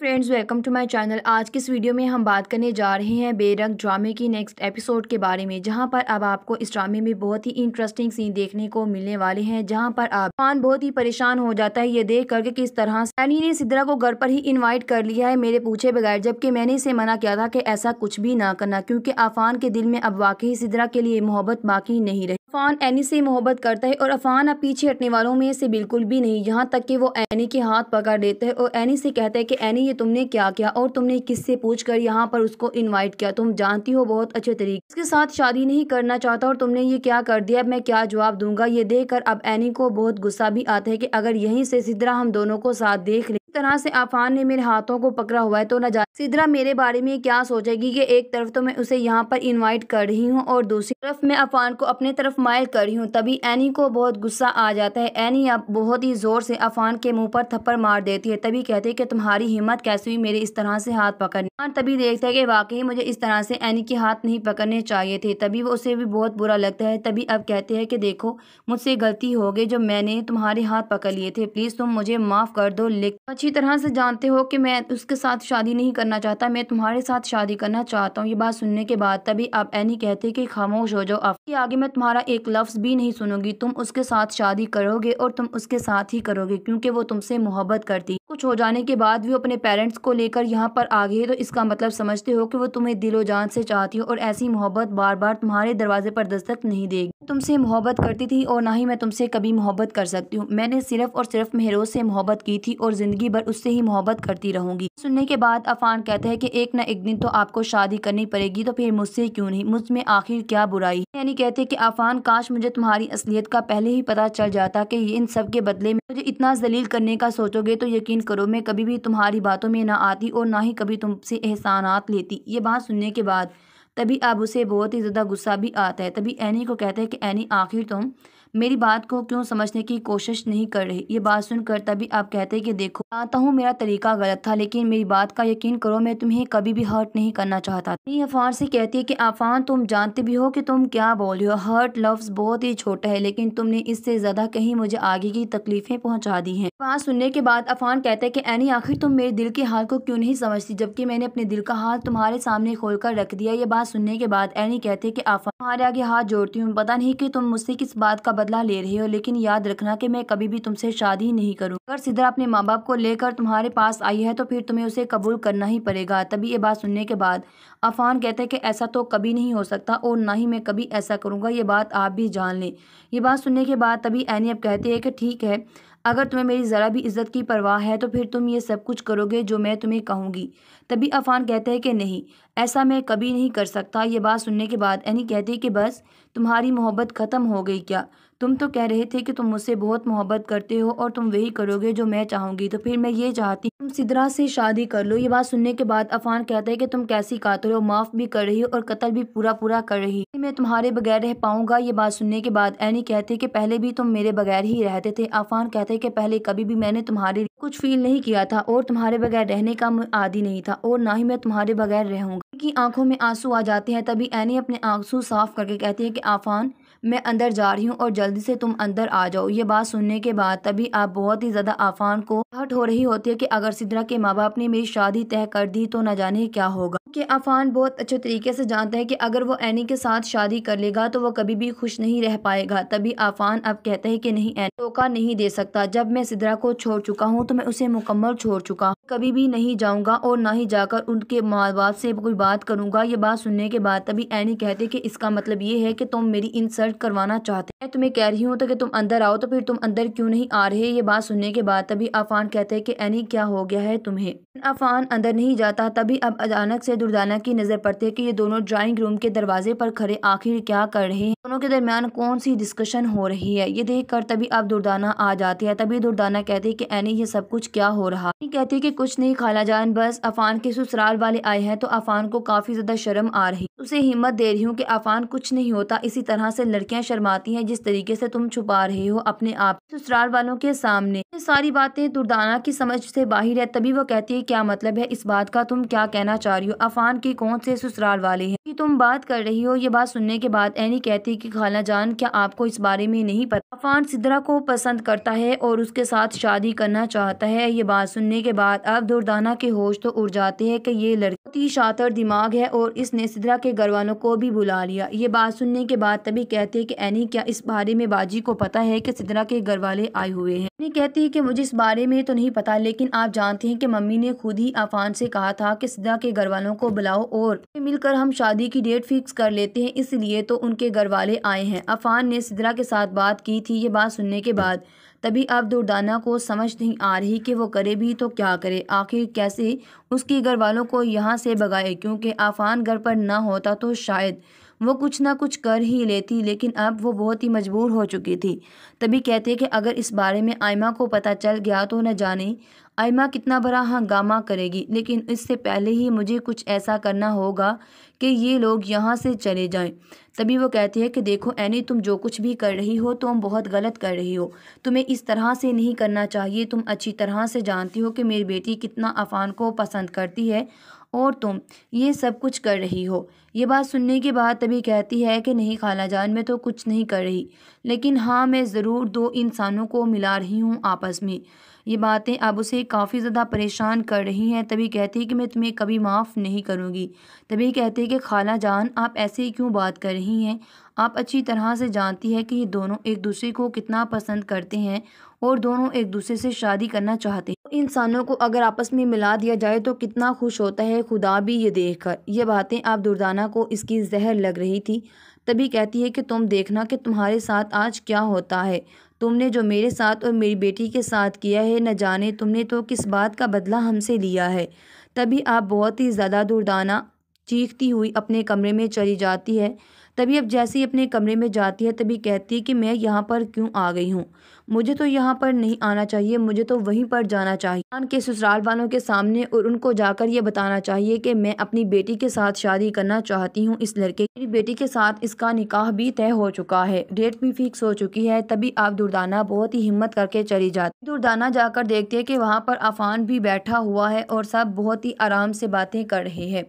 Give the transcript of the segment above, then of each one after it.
friends welcome to my channel आज के इस वीडियो में हम बात करने जा रहे हैं बेरंग ड्रामे की नेक्स्ट एपिसोड के बारे में जहां पर अब आपको इस ड्रामे में बहुत ही इंटरेस्टिंग सीन देखने को मिलने वाले हैं जहां पर आप खान बहुत ही परेशान हो जाता है ये देख करके किस तरह सैनी ने सिद्धरा को घर पर ही इन्वाइट कर लिया है मेरे पूछे बगैर जबकि मैंने इसे मना किया था कि ऐसा कुछ भी ना करना क्योंकि आफान के दिल में अब वाकई सिद्धरा के लिए मोहब्बत बाकी नहीं रही अफान एनी से मोहब्बत करता है और अफान अब पीछे हटने वालों में से बिल्कुल भी नहीं यहाँ तक कि वो एनी के हाथ पकड़ देता है और एनी से कहता है कि एनी ये तुमने क्या किया और तुमने किससे पूछ कर यहाँ पर उसको इनवाइट किया तुम जानती हो बहुत अच्छे तरीके उसके साथ शादी नहीं करना चाहता और तुमने ये क्या कर दिया अब मैं क्या जवाब दूंगा ये देख कर अब एनी को बहुत गुस्सा भी आता है कि अगर यहीं से सिद्धरा हम दोनों को साथ देख ले तरह से आफान ने मेरे हाथों को पकड़ा हुआ है तो ना जा सिद्रा मेरे बारे में क्या सोचेगी कि एक तरफ तो मैं उसे यहाँ पर इनवाइट कर रही हूँ और दूसरी तरफ मैं अफान को अपने तरफ मायल कर रही हूँ तभी एनी को बहुत गुस्सा आ जाता है एनी अब बहुत ही ज़ोर से अफान के मुंह पर थप्पड़ मार देती है तभी कहते है कि तुम्हारी हिम्मत कैसे हुई मेरे इस तरह से हाथ पकड़ने तभी देखता है की वाकई मुझे इस तरह से एनी के हाथ नहीं पकड़ने चाहिए थे तभी वो उसे भी बहुत बुरा लगता है तभी अब कहते हैं कि देखो मुझसे गलती हो गई जो मैंने तुम्हारे हाथ पकड़ लिए थे प्लीज़ तुम मुझे माफ़ कर दो लेकिन अच्छी तरह से जानते हो कि मैं उसके साथ शादी नहीं करना चाहता मैं तुम्हारे साथ शादी करना चाहता हूँ ये बात सुनने के बाद तभी आप एनी कहते कि खामोश हो जाओ आपके आगे मैं तुम्हारा एक लफ्ज़ भी नहीं सुनूंगी तुम उसके साथ शादी करोगे और तुम उसके साथ ही करोगे क्योंकि वो तुमसे मोहब्बत करती कुछ हो जाने के बाद भी अपने पेरेंट्स को लेकर यहाँ पर आ गए तो इसका मतलब समझते हो कि वो तुम्हें दिलो जान से चाहती हो और ऐसी मोहब्बत बार बार तुम्हारे दरवाजे पर दस्तक नहीं देगी तुमसे मोहब्बत करती थी और ना ही मैं तुमसे कभी मोहब्बत कर सकती हूँ मैंने सिर्फ और सिर्फ मेहरोज से मोहब्बत की थी और ज़िंदगी ज़िंदगी भर उससे ही मोहब्बत करती रहूंगी सुनने के बाद अफान कहते हैं कि एक ना एक दिन तो आपको शादी करनी पड़ेगी तो फिर मुझसे क्यों नहीं मुझ में आखिर क्या बुराई यानी कहते कि अफान काश मुझे तुम्हारी असलियत का पहले ही पता चल जाता कि इन सब के बदले में मुझे इतना जलील करने का सोचोगे तो यकीन करो मैं कभी भी तुम्हारी बातों में ना आती और ना ही कभी तुमसे एहसानात लेती ये बात सुनने के बाद तभी अब उसे बहुत ही ज़्यादा गुस्सा भी आता है तभी एनी को कहते हैं कि एनी आखिर तुम मेरी बात को क्यों समझने की कोशिश नहीं कर रही ये बात सुनकर तभी आप कहते कि देखो आता हूँ मेरा तरीका गलत था लेकिन मेरी बात का यकीन करो मैं तुम्हें कभी भी हर्ट नहीं करना चाहता अफान से कहती है कि अफान तुम जानते भी हो कि तुम क्या बोल रहे हो हर्ट लफ्ज बहुत ही छोटा है लेकिन तुमने इससे ज्यादा कहीं मुझे आगे की तकलीफें पहुँचा दी है अफान सुनने के बाद अफान कहते हैं की एनी आखिर तुम मेरे दिल के हाल को क्यों नहीं समझती जबकि मैंने अपने दिल का हाल तुम्हारे सामने खोल कर रख दिया ये बात सुनने के बाद एनी कहते की आफान तुम्हारे आगे हाथ जोड़ती हूँ पता नहीं की तुम मुझसे किस बात का बदला ले रहे हो लेकिन याद रखना कि मैं कभी भी तुमसे शादी नहीं करूँ अगर सिद्धा अपने माँ बाप को लेकर तुम्हारे पास आई है तो फिर तुम्हें उसे कबूल करना ही पड़ेगा तभी ये बात सुनने के बाद अफान कहते हैं कि ऐसा तो कभी नहीं हो सकता और ना ही मैं कभी ऐसा करूँगा ये बात आप भी जान लें ये बात सुनने के बाद तभी एनी अब कहते है कि ठीक है अगर तुम्हें मेरी ज़रा भी इज्जत की परवाह है तो फिर तुम ये सब कुछ करोगे जो मैं तुम्हें कहूँगी तभी अफान कहते हैं कि नहीं ऐसा मैं कभी नहीं कर सकता ये बात सुनने के बाद एनी कहती है कि बस तुम्हारी मोहब्बत ख़त्म हो गई क्या तुम तो कह रहे थे कि तुम मुझसे बहुत मोहब्बत करते हो और तुम वही करोगे जो मैं चाहूँगी तो फिर मैं ये चाहती तुम सिदरा से शादी कर लो ये बात सुनने के बाद अफान कहता है कि तुम कैसी कातर हो माफ़ भी कर रही हो और कत्ल भी पूरा पूरा कर रही मैं तुम्हारे बगैर रह पाऊंगा ये बात सुनने के बाद एनी कहते कि पहले भी तुम मेरे बगैर ही रहते थे अफान कहते कि पहले कभी भी मैंने तुम्हारे कुछ फील नहीं किया था और तुम्हारे बगैर रहने का आदि नहीं था और ना ही मैं तुम्हारे बगैर रहूंगा की आंखों में आंसू आ जाते हैं तभी एनी अपने आंसू साफ करके कहती है कि आफान मैं अंदर जा रही हूँ और जल्दी से तुम अंदर आ जाओ ये बात सुनने के बाद तभी आप बहुत ही ज़्यादा आफान को हट हो रही होती है कि अगर सिद्रा के माँ बाप ने मेरी शादी तय कर दी तो न जाने क्या होगा कि अफान बहुत अच्छे तरीके से जानते हैं कि अगर वो एनी के साथ शादी कर लेगा तो वो कभी भी खुश नहीं रह पाएगा तभी अफान अब कहते हैं कि नहीं एनी धोखा नहीं दे सकता जब मैं सिद्रा को छोड़ चुका हूँ तो मैं उसे मुकम्मल छोड़ चुका कभी भी नहीं जाऊँगा और ना ही जाकर उनके माँ बाप से कोई बात करूँगा ये बात सुनने के बाद तभी एनी कहते कि इसका मतलब ये है कि तुम मेरी इंसल्ट करवाना चाहते मैं तुम्हें कह रही हूँ तो तुम अंदर आओ तो फिर तुम अंदर क्यों नहीं आ रहे ये बात सुनने के बाद तभी अफान कहते हैं कि एनी क्या हो गया है तुम्हें अफान अंदर नहीं जाता तभी अब अचानक से दुर्दाना की नजर पड़ती है कि ये दोनों ड्राइंग रूम के दरवाजे पर खड़े आखिर क्या कर रहे हैं दोनों के दरमियान कौन सी डिस्कशन हो रही है ये देख कर तभी अब दुर्दाना आ जाती है तभी दुर्दाना कहती है की एनी ये सब कुछ क्या हो रहा है कहती है की कुछ नहीं खाला जान बस अफान के ससुराल वाले आए हैं तो अफान को काफी ज्यादा शर्म आ रही उसे हिम्मत दे रही हूँ की अफान कुछ नहीं होता इसी तरह से लड़कियाँ शर्माती है जिस तरीके से तुम छुपा रहे हो अपने आप ससुराल वालों के सामने ये सारी बातें दुर्दाना की समझ से बाहर है तभी वो कहती है क्या मतलब है इस बात का तुम क्या कहना चाह रही हो आफान के कौन से ससुराल वाले हैं कि तुम बात कर रही हो ये बात सुनने के बाद एनी कहती है कि खाला जान क्या आपको इस बारे में नहीं पता आफान सिद्रा को पसंद करता है और उसके साथ शादी करना चाहता है ये बात सुनने के बाद अब दुर्दाना के होश तो उड़ जाते हैं कि ये लड़की बहुत ही शातर दिमाग है और इसने सिदरा के घर वालों को भी बुला लिया ये बात सुनने के बाद तभी कहते हैं कि एनी क्या इस बारे में बाजी को पता है कि सिद्रा के घर वाले आए हुए हैं एनी कहती है कि मुझे इस बारे में तो नहीं पता लेकिन आप जानते हैं कि मम्मी ने खुद ही आफान से कहा था कि सिद्धा के घर वालों को बुलाओ और मिलकर हम शादी की डेट फिक्स कर लेते हैं इसलिए तो उनके घर वाले आए हैं अफान ने सिदरा के साथ बात की थी ये बात सुनने के बाद तभी अब दुर्दाना को समझ नहीं आ रही कि वो करे भी तो क्या करे आखिर कैसे उसके घर वालों को यहाँ से भगाए क्योंकि आफान घर पर ना होता तो शायद वो कुछ ना कुछ कर ही लेती लेकिन अब वो बहुत ही मजबूर हो चुकी थी तभी कहते कि अगर इस बारे में आयमा को पता चल गया तो न जाने आयमा कितना बड़ा हंगामा करेगी लेकिन इससे पहले ही मुझे कुछ ऐसा करना होगा कि ये लोग यहाँ से चले जाएं तभी वो कहती है कि देखो एनी तुम जो कुछ भी कर रही हो तुम बहुत गलत कर रही हो तुम्हें इस तरह से नहीं करना चाहिए तुम अच्छी तरह से जानती हो कि मेरी बेटी कितना अफान को पसंद करती है और तुम ये सब कुछ कर रही हो ये बात सुनने के बाद तभी कहती है कि नहीं खाला जान मैं तो कुछ नहीं कर रही लेकिन हाँ मैं ज़रूर दो इंसानों को मिला रही हूँ आपस में ये बातें अब उसे काफ़ी ज़्यादा परेशान कर रही हैं तभी कहती है कि मैं तुम्हें कभी माफ़ नहीं करूँगी तभी कहती है कि खाला जान आप ऐसे क्यों बात कर रही हैं आप अच्छी तरह से जानती है कि ये दोनों एक दूसरे को कितना पसंद करते हैं और दोनों एक दूसरे से शादी करना चाहते हैं इंसानों को अगर आपस में मिला दिया जाए तो कितना खुश होता है खुदा भी ये देखकर ये बातें आप दुर्दाना को इसकी जहर लग रही थी तभी कहती है कि तुम देखना कि तुम्हारे साथ आज क्या होता है तुमने जो मेरे साथ और मेरी बेटी के साथ किया है न जाने तुमने तो किस बात का बदला हमसे लिया है तभी आप बहुत ही ज़्यादा दुर्दाना चीखती हुई अपने कमरे में चली जाती है तभी अब जैसी अपने कमरे में जाती है तभी कहती है कि मैं यहाँ पर क्यों आ गई हूँ मुझे तो यहाँ पर नहीं आना चाहिए मुझे तो वहीं पर जाना चाहिए खान के ससुराल वालों के सामने और उनको जाकर ये बताना चाहिए कि मैं अपनी बेटी के साथ शादी करना चाहती हूँ इस लड़के मेरी बेटी के साथ इसका निकाह भी तय हो चुका है डेट भी फिक्स हो चुकी है तभी आप दुर्दाना बहुत ही हिम्मत करके चली जाती दुर्दाना जाकर देखती है कि वहाँ पर अफान भी बैठा हुआ है और सब बहुत ही आराम से बातें कर रहे हैं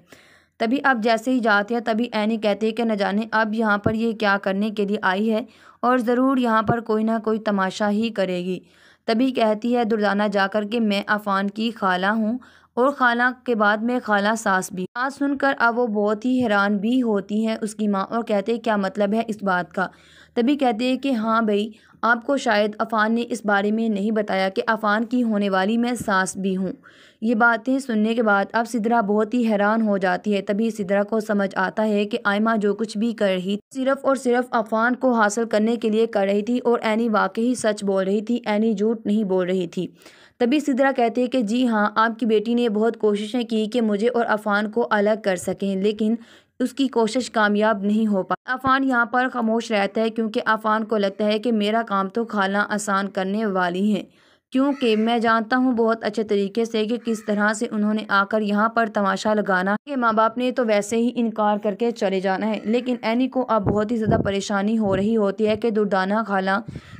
तभी अब जैसे ही जाते हैं तभी एनी कहती है कि न जाने अब यहाँ पर ये क्या करने के लिए आई है और ज़रूर यहाँ पर कोई ना कोई तमाशा ही करेगी तभी कहती है दुर्दाना जाकर के मैं अफ़ान की खाला हूँ और खाला के बाद में खाला सास भी बात सुनकर अब वो बहुत ही हैरान भी होती हैं उसकी माँ और कहते हैं क्या मतलब है इस बात का तभी कहते हैं कि हाँ भाई आपको शायद अफ़ान ने इस बारे में नहीं बताया कि अफ़ान की होने वाली मैं सास भी हूँ ये बातें सुनने के बाद अब सिदरा बहुत ही हैरान हो जाती है तभी सिदरा को समझ आता है कि आयमा जो कुछ भी कर रही सिर्फ और सिर्फ अफ़ान को हासिल करने के लिए कर रही थी और एनी वाकई सच बोल रही थी एनी झूठ नहीं बोल रही थी तभी सिद्रा कहती है कि जी हाँ आपकी बेटी ने बहुत कोशिशें की कि मुझे और अफान को अलग कर सकें लेकिन उसकी कोशिश कामयाब नहीं हो पाई अफान यहाँ पर खामोश रहता है क्योंकि अफान को लगता है कि मेरा काम तो खाना आसान करने वाली हैं क्योंकि मैं जानता हूँ बहुत अच्छे तरीके से कि किस तरह से उन्होंने आकर यहाँ पर तमाशा लगाना कि माँ बाप ने तो वैसे ही इनकार करके चले जाना है लेकिन एनी को अब बहुत ही ज़्यादा परेशानी हो रही होती है कि दुर्दाना खाला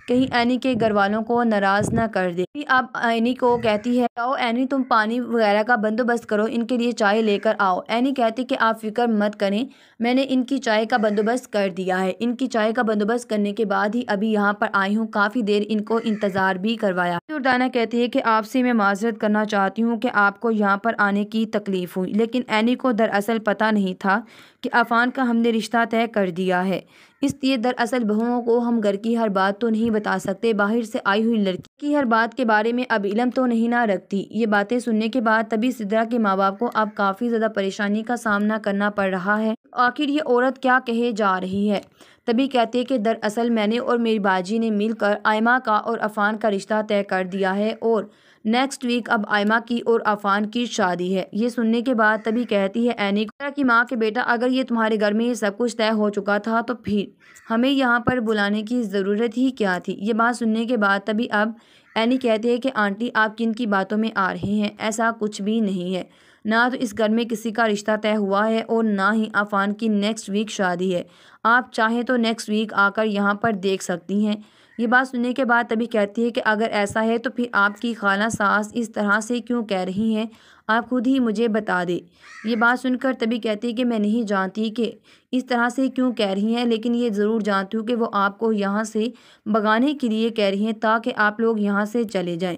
कहीं एनी के घर वालों को नाराज़ ना कर दे आप एनी को कहती है आओ एनी तुम पानी वगैरह का बंदोबस्त करो इनके लिए चाय लेकर आओ एनी कहती कि आप फिक्र मत करें मैंने इनकी चाय का बंदोबस्त कर दिया है इनकी चाय का बंदोबस्त करने के बाद ही अभी यहाँ पर आई हूँ काफ़ी देर इनको इंतज़ार भी करवाया सुल्ताना कहती है कि आपसे मैं माजरत करना चाहती हूँ कि आपको यहाँ पर आने की तकलीफ़ हुई लेकिन एनी को दरअसल पता नहीं था कि अफान का हमने रिश्ता तय कर दिया है इसलिए दरअसल बहुओं को हम घर की हर बात तो नहीं बता सकते बाहर से आई हुई लड़की की हर बात के बारे में अब इलम तो नहीं ना रखती ये बातें सुनने के बाद तभी सिद्रा के माँ बाप को अब काफ़ी ज़्यादा परेशानी का सामना करना पड़ रहा है आखिर ये औरत क्या कहे जा रही है तभी कहती है कि दरअसल मैंने और मेरी बाजी ने मिलकर आयमा का और अफ़ान का रिश्ता तय कर दिया है और नेक्स्ट वीक अब आयमा की और अफान की शादी है ये सुनने के बाद तभी कहती है एनी कि माँ के बेटा अगर ये तुम्हारे घर में ये सब कुछ तय हो चुका था तो फिर हमें यहाँ पर बुलाने की ज़रूरत ही क्या थी ये बात सुनने के बाद तभी अब एनी कहती है कि आंटी आप किन की बातों में आ रहे हैं ऐसा कुछ भी नहीं है ना तो इस घर में किसी का रिश्ता तय हुआ है और ना ही अफान की नेक्स्ट वीक शादी है आप चाहें तो नेक्स्ट वीक आकर यहाँ पर देख सकती हैं ये बात सुनने के बाद तभी कहती है कि अगर ऐसा है तो फिर आपकी खाला सास इस तरह से क्यों कह रही हैं आप खुद ही मुझे बता दे ये बात सुनकर तभी कहती है कि मैं नहीं जानती कि इस तरह से क्यों कह रही हैं लेकिन ये ज़रूर जानती हूँ कि वो आपको यहाँ से भगाने के लिए कह रही हैं ताकि आप लोग यहाँ से चले जाएँ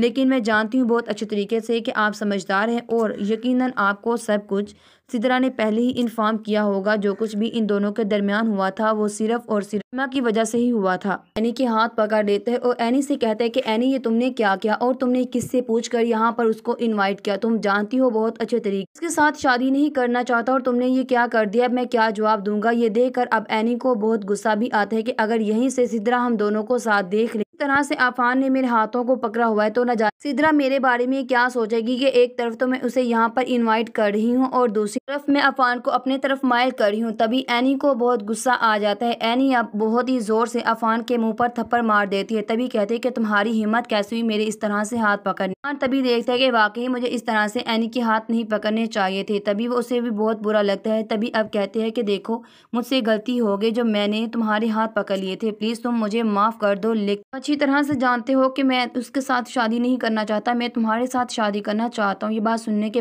लेकिन मैं जानती हूँ बहुत अच्छे तरीके से कि आप समझदार हैं और यकीनन आपको सब कुछ सिदरा ने पहले ही इन्फॉर्म किया होगा जो कुछ भी इन दोनों के दरमियान हुआ था वो सिर्फ और सिर्फ की वजह से ही हुआ था एनी के हाथ पकड़ लेते हैं और एनी से कहते हैं कि एनी ये तुमने क्या किया और तुमने किससे पूछकर यहाँ पर उसको इनवाइट किया तुम जानती हो बहुत अच्छे तरीके इसके साथ शादी नहीं करना चाहता और तुमने ये क्या कर दिया अब मैं क्या जवाब दूंगा ये देख अब एनी को बहुत गुस्सा भी आता है की अगर यहीं से सिदरा हम दोनों को साथ देख तरह से आफान ने मेरे हाथों को पकड़ा हुआ है तो न जा सिद्रा मेरे बारे में क्या सोचेगी कि एक तरफ तो मैं उसे यहाँ पर इनवाइट कर रही हूँ और दूसरी तरफ मैं अफान को अपने तरफ मायल कर रही हूँ तभी एनी को बहुत गुस्सा आ जाता है एनी अब बहुत ही ज़ोर से अफान के मुंह पर थप्पड़ मार देती है तभी कहते है कि तुम्हारी हिम्मत कैसे हुई मेरे इस तरह से हाथ पकड़ने तभी देखता है की वाकई मुझे इस तरह से एनी के हाथ नहीं पकड़ने चाहिए थे तभी वो उसे भी बहुत बुरा लगता है तभी अब कहते हैं की देखो मुझसे गलती हो गई जो मैंने तुम्हारे हाथ पकड़ लिए थे प्लीज़ तुम मुझे माफ़ कर दो लेकिन अच्छी तरह से जानते हो कि मैं उसके साथ शादी नहीं करना चाहता मैं तुम्हारे साथ शादी करना चाहता हूँ ये बात सुनने के